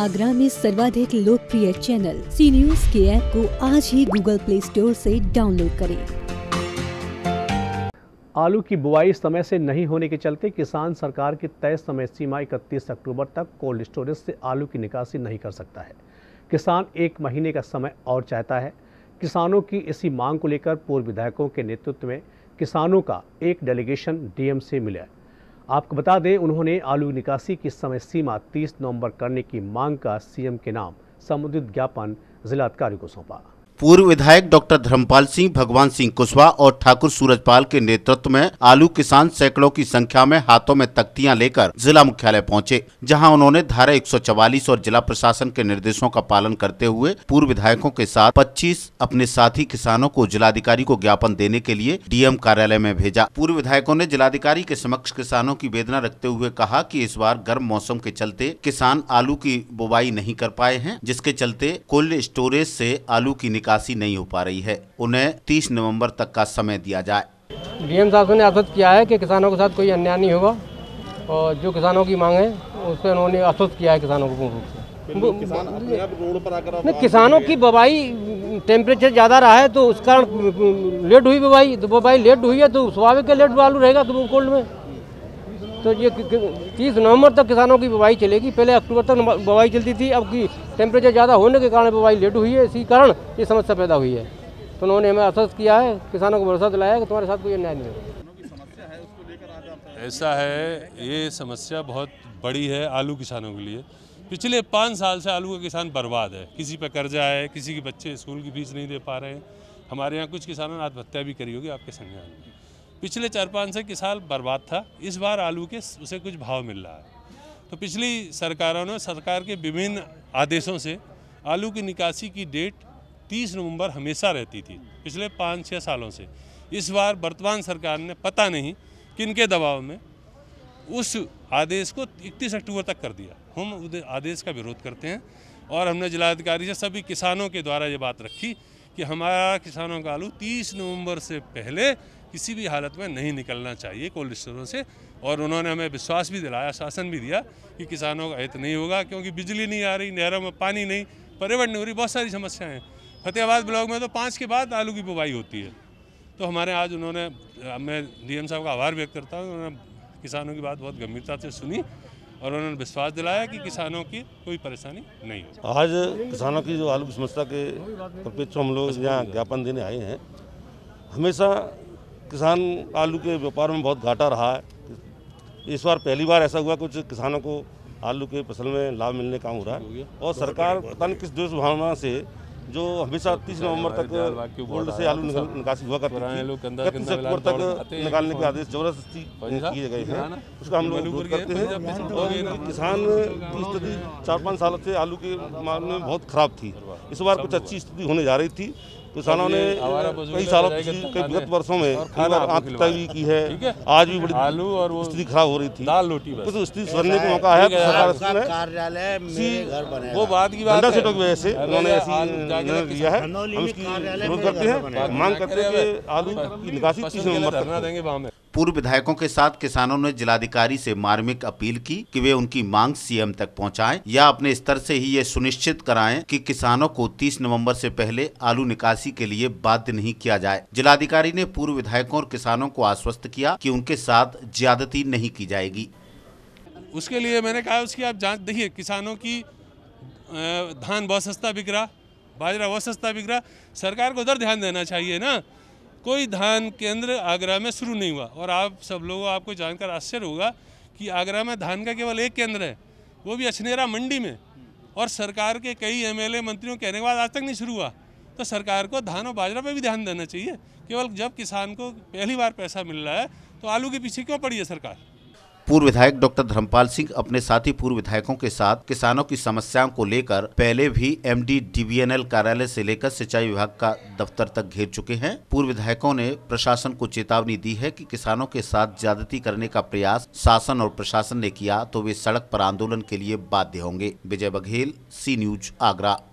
आगरा में सर्वाधिक लोकप्रिय चैनल सी न्यूज के ऐप को आज ही गूगल प्ले स्टोर से डाउनलोड करें आलू की बुआई समय से नहीं होने के चलते किसान सरकार की तय समय सीमा 31 अक्टूबर तक कोल्ड स्टोरेज से आलू की निकासी नहीं कर सकता है किसान एक महीने का समय और चाहता है किसानों की इसी मांग को लेकर पूर्व विधायकों के नेतृत्व में किसानों का एक डेलीगेशन डीएम से मिला आपको बता दें उन्होंने आलू निकासी की समय सीमा 30 नवंबर करने की मांग का सीएम के नाम संबंधित ज्ञापन जिलाधिकारी को सौंपा पूर्व विधायक डॉक्टर धर्मपाल सिंह भगवान सिंह कुशवाहा और ठाकुर सूरजपाल के नेतृत्व में आलू किसान सैकड़ों की संख्या में हाथों में तख्तियां लेकर जिला मुख्यालय पहुंचे जहां उन्होंने धारा 144 और जिला प्रशासन के निर्देशों का पालन करते हुए पूर्व विधायकों के साथ 25 अपने साथी किसानों को जिलाधिकारी को ज्ञापन देने के लिए डीएम कार्यालय में भेजा पूर्व विधायकों ने जिलाधिकारी के समक्ष किसानों की वेदना रखते हुए कहा की इस बार गर्म मौसम के चलते किसान आलू की बुवाई नहीं कर पाए है जिसके चलते कोल्ड स्टोरेज ऐसी आलू की निकाल निकासी नहीं हो पा रही है उन्हें तीस नवम्बर तक का समय दिया जाए डीएम साहब ने आश्वस्त किया है कि किसानों के साथ कोई अन्याय नहीं होगा और जो किसानों की मांग है उससे उन्होंने आश्वस्त किया है किसानों को पूर्ण रूप से किसान किसानों की बबाई टेम्परेचर ज़्यादा रहा है तो उस कारण लेट हुई बबाई तो बबाई लेट हुई है तो स्वाभाविक लेट वालू रहेगा तो कोल्ड में तो ये तीस नवंबर तक किसानों की बुवाई चलेगी पहले अक्टूबर तक बुवाई चलती थी अब की टेम्परेचर ज़्यादा होने के कारण बुवाई लेट हुई है इसी कारण ये समस्या पैदा हुई है तो उन्होंने हमें आश्वस्त किया है किसानों को भरोसा दिलाया कि तुम्हारे साथ कोई अन्याय नहीं होगा ऐसा है ये समस्या बहुत बड़ी है आलू किसानों के लिए पिछले पाँच साल से आलू का किसान बर्बाद है किसी पर कर्जा है किसी के बच्चे स्कूल की फीस नहीं दे पा रहे हैं हमारे यहाँ कुछ किसानों ने आत्महत्या भी करी होगी आपके संज्ञान में पिछले चार पाँच से साल बर्बाद था इस बार आलू के उसे कुछ भाव मिल रहा है तो पिछली सरकारों ने सरकार के विभिन्न आदेशों से आलू की निकासी की डेट 30 नवंबर हमेशा रहती थी पिछले पाँच छः सालों से इस बार वर्तमान सरकार ने पता नहीं किन के दबाव में उस आदेश को 31 अक्टूबर तक कर दिया हम आदेश का विरोध करते हैं और हमने जिलाधिकारी से सभी किसानों के द्वारा ये बात रखी कि हमारा किसानों का आलू 30 नवंबर से पहले किसी भी हालत में नहीं निकलना चाहिए कोल्ड स्टोरों से और उन्होंने हमें विश्वास भी दिलाया शासन भी दिया कि किसानों का हित नहीं होगा क्योंकि बिजली नहीं आ रही नहरों में पानी नहीं पर्यावरण नहीं हो रही बहुत सारी समस्याएं हैं फतेहाबाद ब्लॉक में तो पाँच के बाद आलू की बुवाई होती है तो हमारे आज उन्होंने मैं डीएम साहब का आभार व्यक्त करता हूँ उन्होंने किसानों की बात बहुत गंभीरता से सुनी और उन्होंने विश्वास दिलाया कि किसानों की कोई परेशानी नहीं है आज किसानों की जो आलू की समस्या के परिपेक्ष हम लोग यहाँ ज्ञापन देने आए हैं हमेशा किसान आलू के व्यापार में बहुत घाटा रहा है इस बार पहली बार ऐसा हुआ कुछ किसानों को आलू के फसल में लाभ मिलने का हो रहा है और सरकार पता नहीं किस दुष्भावना से जो हमेशा तीस नवंबर तक बोर्ड से आलू निकासी हुआ करती थी इकतीस अक्टूबर तक निकालने के आदेश जबरदस्ती किए गए हैं हाँ उसका हम लोग विरोध करते हैं और तो किसान की स्थिति चार पाँच साल से आलू के मामले में बहुत खराब थी इस बार कुछ अच्छी स्थिति होने जा रही थी किसानों तो ने तो तो कई सालों कई विगत वर्षों में आत्महत्या भी की है आज भी बड़ी आलू और वो स्थिति खराब हो रही थी दाल रोटी कुछ स्थिति सुधरने का मौका है कार्यालय वो बात की बात सीटों की वजह से हाँ, उन्होंने ऐसी निर्णय लिया है हम इसकी विरोध करते हैं मांग करते हैं आलू की निकासी तीस नवंबर तक देंगे वहाँ में पूर्व विधायकों के साथ किसानों ने जिलाधिकारी से मार्मिक अपील की कि वे उनकी मांग सीएम तक पहुंचाएं या अपने स्तर से ही ये सुनिश्चित कराएं कि किसानों को 30 नवंबर से पहले आलू निकासी के लिए बाध्य नहीं किया जाए जिलाधिकारी ने पूर्व विधायकों और किसानों को आश्वस्त किया कि उनके साथ ज्यादती नहीं की जाएगी उसके लिए मैंने कहा उसकी आप जाँच देखिए किसानों की धान बहुत सस्ता बिक रहा बाजरा बहुत सस्ता बिक रहा सरकार को उधर ध्यान देना चाहिए ना कोई धान केंद्र आगरा में शुरू नहीं हुआ और आप सब लोगों आपको जानकर आश्चर्य होगा कि आगरा में धान का केवल एक केंद्र है वो भी अछनेरा मंडी में और सरकार के कई एमएलए मंत्रियों कहने के बाद आज तक नहीं शुरू हुआ तो सरकार को धान और बाजरा पर भी ध्यान देना चाहिए केवल जब किसान को पहली बार पैसा मिल रहा है तो आलू के पीछे क्यों पड़ी है सरकार पूर्व विधायक डॉक्टर धर्मपाल सिंह अपने साथी पूर्व विधायकों के साथ किसानों की समस्याओं को लेकर पहले भी एमडी डीबीएनएल कार्यालय से लेकर सिंचाई विभाग का दफ्तर तक घेर चुके हैं पूर्व विधायकों ने प्रशासन को चेतावनी दी है कि किसानों के साथ ज्यादती करने का प्रयास शासन और प्रशासन ने किया तो वे सड़क पर आंदोलन के लिए बाध्य होंगे विजय बघेल सी न्यूज आगरा